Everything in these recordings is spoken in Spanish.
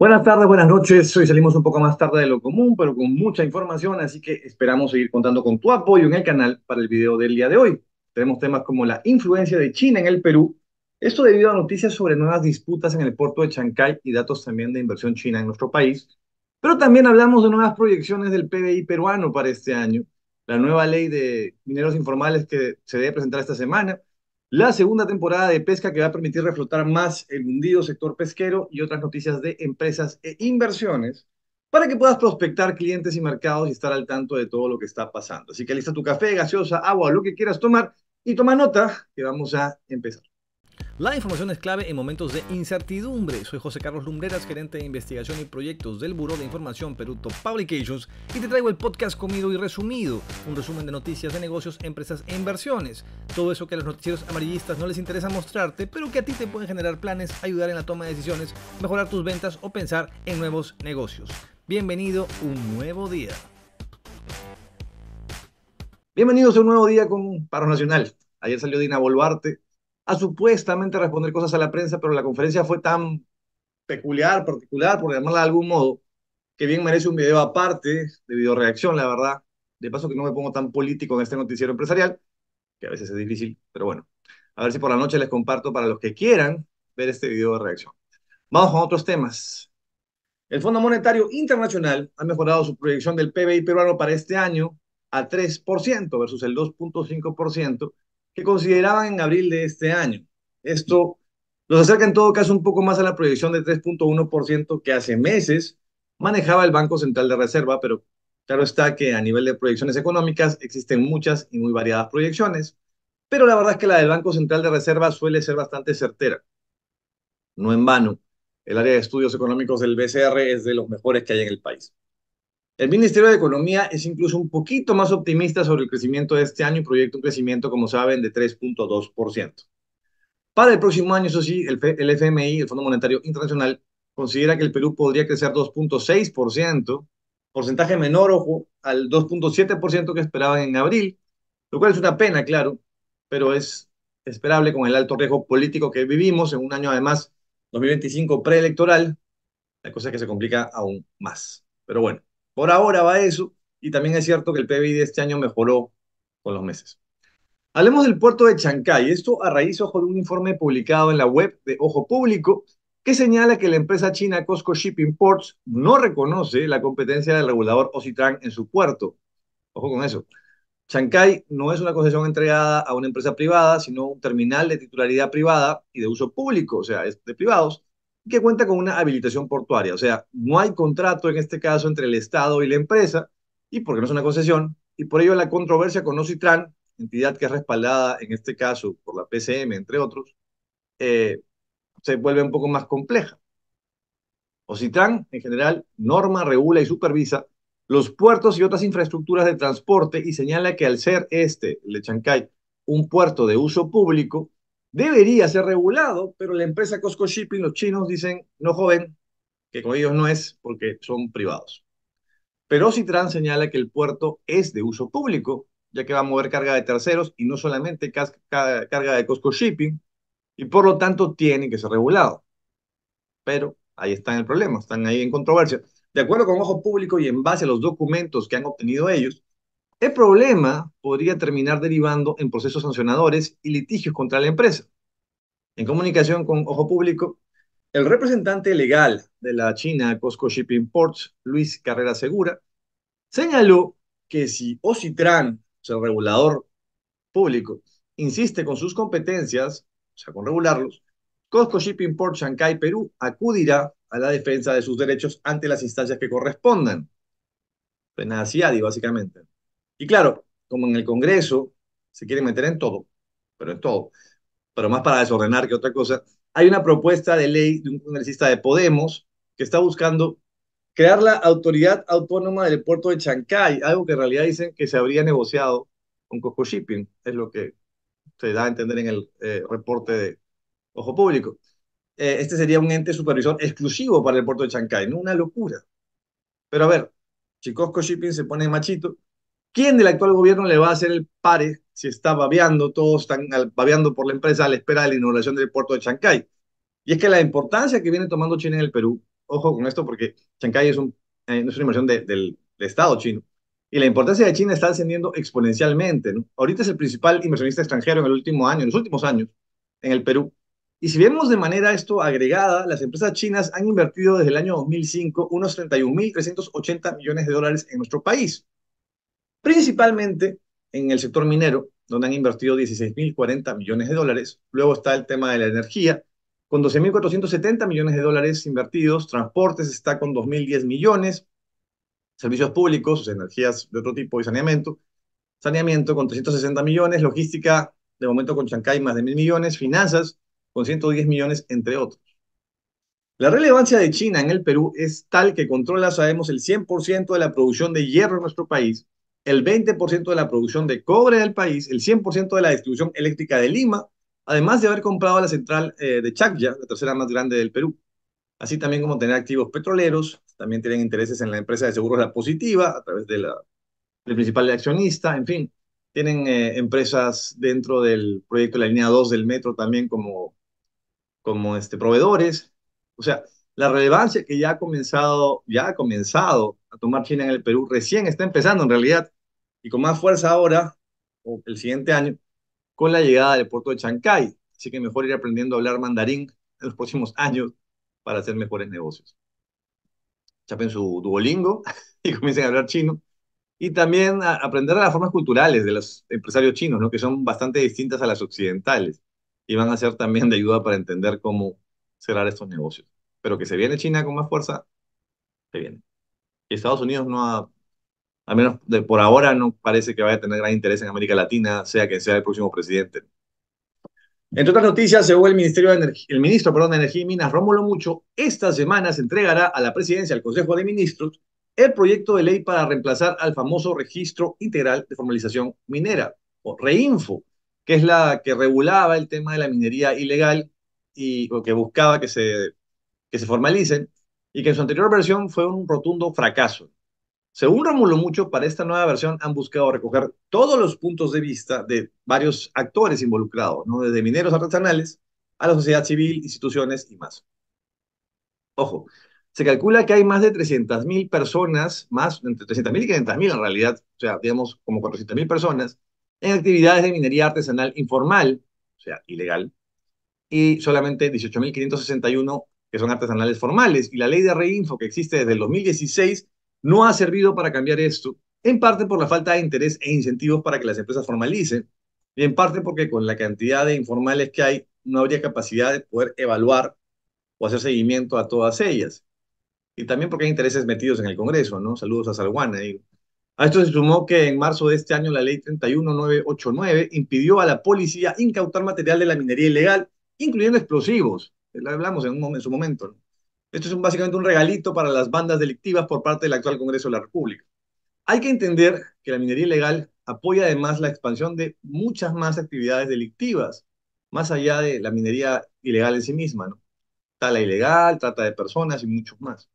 Buenas tardes, buenas noches. Hoy salimos un poco más tarde de lo común, pero con mucha información, así que esperamos seguir contando con tu apoyo en el canal para el video del día de hoy. Tenemos temas como la influencia de China en el Perú, esto debido a noticias sobre nuevas disputas en el puerto de Chancay y datos también de inversión china en nuestro país, pero también hablamos de nuevas proyecciones del PBI peruano para este año, la nueva ley de mineros informales que se debe presentar esta semana, la segunda temporada de pesca que va a permitir reflotar más el hundido sector pesquero y otras noticias de empresas e inversiones para que puedas prospectar clientes y mercados y estar al tanto de todo lo que está pasando. Así que lista tu café, gaseosa, agua, lo que quieras tomar y toma nota que vamos a empezar. La información es clave en momentos de incertidumbre. Soy José Carlos Lumbreras, gerente de investigación y proyectos del Buró de Información Peruto Publications, y te traigo el podcast comido y resumido, un resumen de noticias de negocios, empresas e inversiones. Todo eso que a los noticieros amarillistas no les interesa mostrarte, pero que a ti te pueden generar planes, ayudar en la toma de decisiones, mejorar tus ventas o pensar en nuevos negocios. Bienvenido, un nuevo día. Bienvenidos a un nuevo día con Paro Nacional. Ayer salió Dina Boluarte, a supuestamente responder cosas a la prensa, pero la conferencia fue tan peculiar, particular, por llamarla de algún modo, que bien merece un video aparte de videoreacción, la verdad. De paso que no me pongo tan político en este noticiero empresarial, que a veces es difícil, pero bueno. A ver si por la noche les comparto para los que quieran ver este video de reacción. Vamos con otros temas. El Fondo Monetario Internacional ha mejorado su proyección del PBI peruano para este año a 3% versus el 2.5% que consideraban en abril de este año. Esto los acerca en todo caso un poco más a la proyección de 3.1% que hace meses manejaba el Banco Central de Reserva, pero claro está que a nivel de proyecciones económicas existen muchas y muy variadas proyecciones, pero la verdad es que la del Banco Central de Reserva suele ser bastante certera. No en vano, el área de estudios económicos del BCR es de los mejores que hay en el país. El Ministerio de Economía es incluso un poquito más optimista sobre el crecimiento de este año y proyecta un crecimiento, como saben, de 3.2%. Para el próximo año, eso sí, el, FMI, el Fondo Monetario Internacional, considera que el Perú podría crecer 2.6%, porcentaje menor, ojo, al 2.7% que esperaban en abril, lo cual es una pena, claro, pero es esperable con el alto riesgo político que vivimos en un año, además, 2025 preelectoral, la cosa es que se complica aún más. Pero bueno. Por ahora va eso, y también es cierto que el PBI de este año mejoró con los meses. Hablemos del puerto de Chancay, esto a raíz, ojo, de un informe publicado en la web de Ojo Público, que señala que la empresa china Costco Shipping Ports no reconoce la competencia del regulador Ocitran en su puerto. Ojo con eso. Chancay no es una concesión entregada a una empresa privada, sino un terminal de titularidad privada y de uso público, o sea, es de privados, que cuenta con una habilitación portuaria. O sea, no hay contrato en este caso entre el Estado y la empresa, y porque no es una concesión, y por ello la controversia con Ocitran, entidad que es respaldada en este caso por la PCM, entre otros, eh, se vuelve un poco más compleja. Ocitran, en general, norma, regula y supervisa los puertos y otras infraestructuras de transporte y señala que al ser este, el de Chancay, un puerto de uso público, Debería ser regulado, pero la empresa Costco Shipping, los chinos dicen, no joven, que con ellos no es porque son privados. Pero Citran señala que el puerto es de uso público, ya que va a mover carga de terceros y no solamente carga de Costco Shipping, y por lo tanto tiene que ser regulado. Pero ahí está el problema, están ahí en controversia. De acuerdo con Ojo Público y en base a los documentos que han obtenido ellos, el problema podría terminar derivando en procesos sancionadores y litigios contra la empresa. En comunicación con Ojo Público, el representante legal de la China Costco Shipping Ports, Luis Carrera Segura, señaló que si Ocitran, o el regulador público, insiste con sus competencias, o sea, con regularlos, Costco Shipping Ports, Shanghai Perú acudirá a la defensa de sus derechos ante las instancias que correspondan. CIADI, pues básicamente. Y claro, como en el Congreso se quiere meter en todo, pero en todo, pero más para desordenar que otra cosa, hay una propuesta de ley de un congresista de Podemos que está buscando crear la autoridad autónoma del puerto de Chancay, algo que en realidad dicen que se habría negociado con Coco Shipping, es lo que se da a entender en el eh, reporte de Ojo Público. Eh, este sería un ente supervisor exclusivo para el puerto de Chancay, ¿no? Una locura. Pero a ver, si Cosco Shipping se pone machito ¿Quién del actual gobierno le va a hacer el pare si está babeando, todos están babeando por la empresa a la espera de la inauguración del puerto de Chancay? Y es que la importancia que viene tomando China en el Perú, ojo con esto porque Chancay es, un, eh, es una inversión del, Estado chino, y la importancia de China está ascendiendo exponencialmente. ¿no? Ahorita es el principal inversionista extranjero en el último año, en los últimos años, en el Perú. Y si vemos de manera esto agregada, las empresas chinas han invertido desde el año 2005 unos 31.380 millones de dólares en nuestro país principalmente en el sector minero, donde han invertido 16.040 millones de dólares. Luego está el tema de la energía, con 12.470 millones de dólares invertidos. Transportes está con 2.010 millones. Servicios públicos, energías de otro tipo y saneamiento. Saneamiento con 360 millones. Logística, de momento con Chancay, más de 1.000 millones. Finanzas con 110 millones, entre otros. La relevancia de China en el Perú es tal que controla, sabemos, el 100% de la producción de hierro en nuestro país el 20% de la producción de cobre del país, el 100% de la distribución eléctrica de Lima, además de haber comprado la central eh, de Chacya, la tercera más grande del Perú. Así también como tener activos petroleros, también tienen intereses en la empresa de seguros La Positiva, a través de del principal accionista, en fin, tienen eh, empresas dentro del proyecto de la línea 2 del metro también como, como este, proveedores. O sea, la relevancia que ya ha comenzado, ya ha comenzado a tomar China en el Perú, recién está empezando en realidad, y con más fuerza ahora, o el siguiente año, con la llegada del puerto de Chancay. Así que mejor ir aprendiendo a hablar mandarín en los próximos años para hacer mejores negocios. Chapen su Duolingo y comiencen a hablar chino. Y también a aprender las formas culturales de los empresarios chinos, ¿no? que son bastante distintas a las occidentales. Y van a ser también de ayuda para entender cómo cerrar estos negocios. Pero que se viene China con más fuerza, se viene. Y Estados Unidos no ha al menos por ahora no parece que vaya a tener gran interés en América Latina, sea quien sea el próximo presidente. Entre otras noticias, según el, Ministerio de el ministro perdón, de Energía y Minas, Rómulo Mucho, esta semana se entregará a la presidencia al Consejo de Ministros el proyecto de ley para reemplazar al famoso Registro Integral de Formalización Minera, o REINFO, que es la que regulaba el tema de la minería ilegal y que buscaba que se, que se formalicen, y que en su anterior versión fue un rotundo fracaso. Según Rómulo Mucho, para esta nueva versión han buscado recoger todos los puntos de vista de varios actores involucrados, ¿no? desde mineros artesanales a la sociedad civil, instituciones y más. Ojo, se calcula que hay más de 300.000 personas, más entre 300.000 y 500.000 en realidad, o sea, digamos como 400.000 personas, en actividades de minería artesanal informal, o sea, ilegal, y solamente 18.561 que son artesanales formales. Y la ley de reinfo que existe desde el 2016 no ha servido para cambiar esto, en parte por la falta de interés e incentivos para que las empresas formalicen, y en parte porque con la cantidad de informales que hay, no habría capacidad de poder evaluar o hacer seguimiento a todas ellas. Y también porque hay intereses metidos en el Congreso, ¿no? Saludos a Salguana, digo. A esto se sumó que en marzo de este año la ley 31989 impidió a la policía incautar material de la minería ilegal, incluyendo explosivos. hablamos en, en su momento. ¿no? Esto es un, básicamente un regalito para las bandas delictivas por parte del actual Congreso de la República. Hay que entender que la minería ilegal apoya además la expansión de muchas más actividades delictivas, más allá de la minería ilegal en sí misma, ¿no? Tala ilegal, trata de personas y muchos más.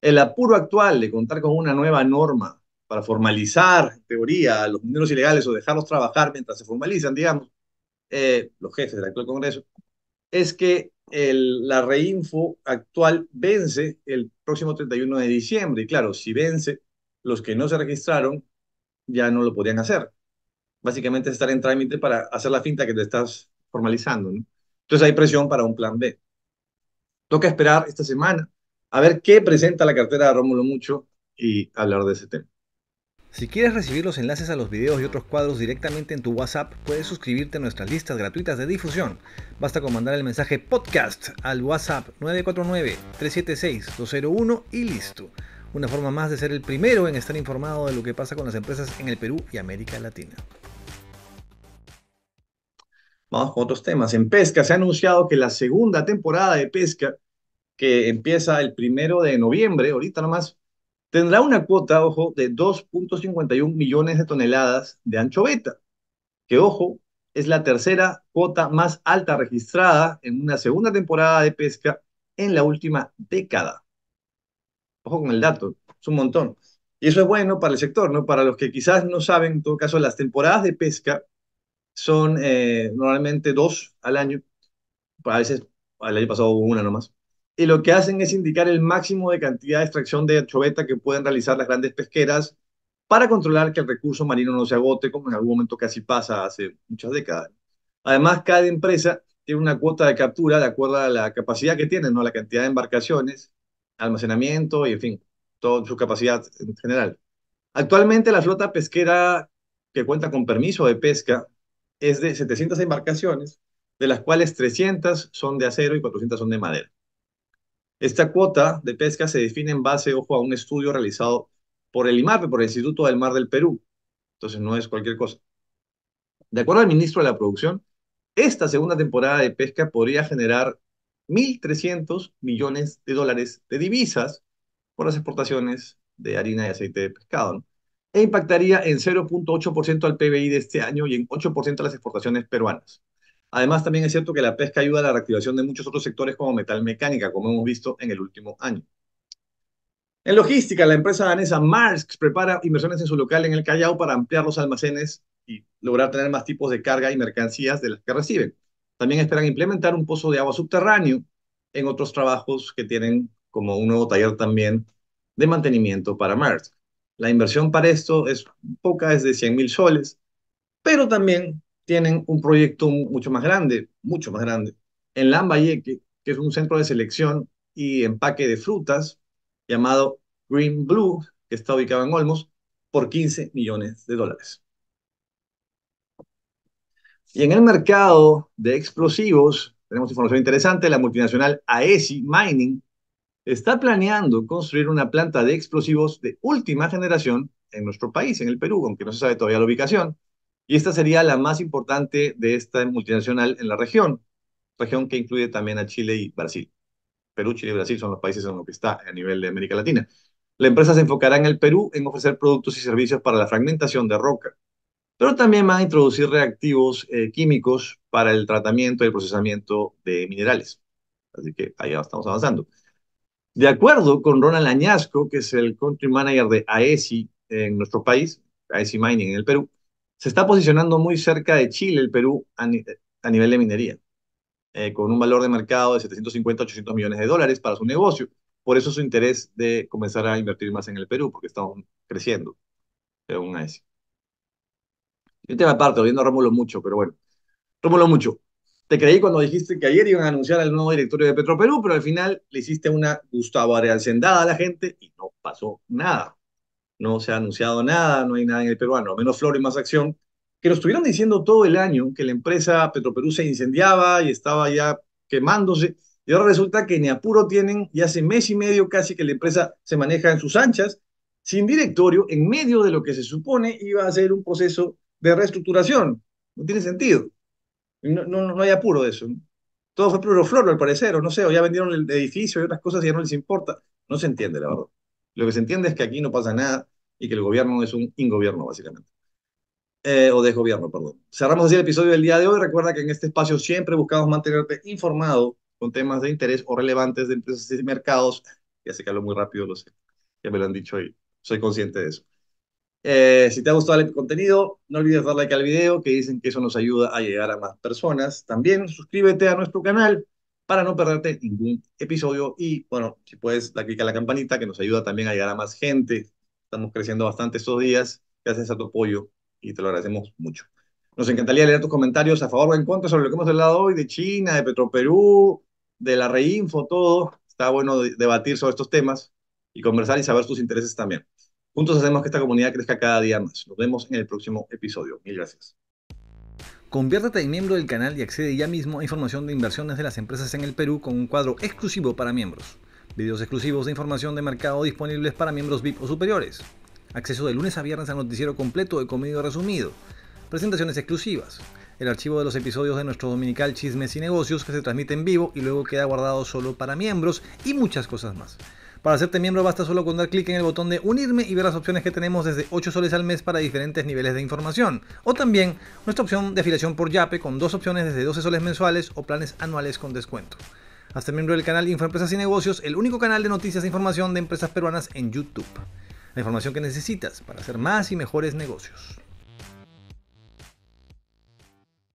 El apuro actual de contar con una nueva norma para formalizar, en teoría, a los mineros ilegales o dejarlos trabajar mientras se formalizan, digamos, eh, los jefes del actual Congreso, es que el, la reinfo actual vence el próximo 31 de diciembre. Y claro, si vence, los que no se registraron ya no lo podían hacer. Básicamente estar en trámite para hacer la finta que te estás formalizando. Entonces hay presión para un plan B. Toca esperar esta semana a ver qué presenta la cartera de Rómulo Mucho y hablar de ese tema. Si quieres recibir los enlaces a los videos y otros cuadros directamente en tu WhatsApp, puedes suscribirte a nuestras listas gratuitas de difusión. Basta con mandar el mensaje podcast al WhatsApp 949-376-201 y listo. Una forma más de ser el primero en estar informado de lo que pasa con las empresas en el Perú y América Latina. Vamos con otros temas. En pesca se ha anunciado que la segunda temporada de pesca, que empieza el primero de noviembre, ahorita nomás tendrá una cuota, ojo, de 2.51 millones de toneladas de anchoveta, que, ojo, es la tercera cuota más alta registrada en una segunda temporada de pesca en la última década. Ojo con el dato, es un montón. Y eso es bueno para el sector, ¿no? Para los que quizás no saben, en todo caso, las temporadas de pesca son eh, normalmente dos al año, a veces, el año pasado hubo una nomás, y lo que hacen es indicar el máximo de cantidad de extracción de choveta que pueden realizar las grandes pesqueras para controlar que el recurso marino no se agote, como en algún momento casi pasa hace muchas décadas. Además, cada empresa tiene una cuota de captura de acuerdo a la capacidad que tiene, ¿no? la cantidad de embarcaciones, almacenamiento y, en fin, toda su capacidad en general. Actualmente la flota pesquera que cuenta con permiso de pesca es de 700 embarcaciones, de las cuales 300 son de acero y 400 son de madera. Esta cuota de pesca se define en base, ojo, a un estudio realizado por el IMAPE, por el Instituto del Mar del Perú. Entonces no es cualquier cosa. De acuerdo al ministro de la Producción, esta segunda temporada de pesca podría generar 1.300 millones de dólares de divisas por las exportaciones de harina y aceite de pescado, e impactaría en 0.8% al PBI de este año y en 8% a las exportaciones peruanas. Además, también es cierto que la pesca ayuda a la reactivación de muchos otros sectores como metal mecánica, como hemos visto en el último año. En logística, la empresa danesa Maersk prepara inversiones en su local en el Callao para ampliar los almacenes y lograr tener más tipos de carga y mercancías de las que reciben. También esperan implementar un pozo de agua subterráneo en otros trabajos que tienen como un nuevo taller también de mantenimiento para Maersk. La inversión para esto es poca, es de 100 mil soles, pero también tienen un proyecto mucho más grande, mucho más grande. En Lambayeque, que es un centro de selección y empaque de frutas llamado Green Blue, que está ubicado en Olmos, por 15 millones de dólares. Y en el mercado de explosivos, tenemos información interesante, la multinacional AESI Mining está planeando construir una planta de explosivos de última generación en nuestro país, en el Perú, aunque no se sabe todavía la ubicación, y esta sería la más importante de esta multinacional en la región, región que incluye también a Chile y Brasil. Perú, Chile y Brasil son los países en los que está a nivel de América Latina. La empresa se enfocará en el Perú en ofrecer productos y servicios para la fragmentación de roca, pero también va a introducir reactivos eh, químicos para el tratamiento y el procesamiento de minerales. Así que allá estamos avanzando. De acuerdo con Ronald Añasco, que es el country manager de AESI en nuestro país, AESI Mining en el Perú, se está posicionando muy cerca de Chile, el Perú, a, nivel de minería, eh, con un valor de mercado de 750 800 millones de dólares para su negocio. Por eso su interés de comenzar a invertir más en el Perú, porque estamos creciendo, según AES. Yo te aparto, viendo a Rómulo mucho, pero bueno. Rómulo mucho, te creí cuando dijiste que ayer iban a anunciar al nuevo directorio de Petroperú, pero al final le hiciste una Gustavo Areal a la gente y no pasó nada no se ha anunciado nada, no hay nada en el peruano, menos flor y más acción, que lo estuvieron diciendo todo el año, que la empresa Petroperú se incendiaba y estaba ya quemándose, y ahora resulta que ni apuro tienen, y hace mes y medio casi que la empresa se maneja en sus anchas, sin directorio, en medio de lo que se supone iba a ser un proceso de reestructuración. No tiene sentido. No, no, hay apuro de eso. Todo fue puro flor, al parecer, o no sé, o ya vendieron el edificio y otras cosas y ya no les importa. No se entiende, la verdad. Lo que se entiende es que aquí no pasa nada y que el gobierno es un ingobierno, básicamente. Eh, o desgobierno, perdón. Cerramos así el episodio del día de hoy. Recuerda que en este espacio siempre buscamos mantenerte informado con temas de interés o relevantes de empresas y mercados. Ya sé que hablo muy rápido, lo sé. Ya me lo han dicho y soy consciente de eso. Eh, si te ha gustado el contenido, no olvides darle like al video, que dicen que eso nos ayuda a llegar a más personas. También suscríbete a nuestro canal para no perderte ningún episodio. Y bueno, si puedes, la clic a la campanita que nos ayuda también a llegar a más gente. Estamos creciendo bastante estos días gracias a tu apoyo y te lo agradecemos mucho. Nos encantaría leer tus comentarios a favor o en contra sobre lo que hemos hablado hoy de China, de Petroperú, de la Reinfo, todo. Está bueno debatir sobre estos temas y conversar y saber tus intereses también. Juntos hacemos que esta comunidad crezca cada día más. Nos vemos en el próximo episodio. Mil gracias. Conviértete en miembro del canal y accede ya mismo a información de inversiones de las empresas en el Perú con un cuadro exclusivo para miembros. Videos exclusivos de información de mercado disponibles para miembros VIP o superiores. Acceso de lunes a viernes al noticiero completo de comedio resumido. Presentaciones exclusivas. El archivo de los episodios de nuestro dominical Chismes y Negocios que se transmite en vivo y luego queda guardado solo para miembros y muchas cosas más. Para hacerte miembro basta solo con dar clic en el botón de unirme y ver las opciones que tenemos desde 8 soles al mes para diferentes niveles de información. O también nuestra opción de afiliación por Yape con dos opciones desde 12 soles mensuales o planes anuales con descuento. Hazte miembro del canal Infoempresas y Negocios, el único canal de noticias e información de empresas peruanas en YouTube. La información que necesitas para hacer más y mejores negocios.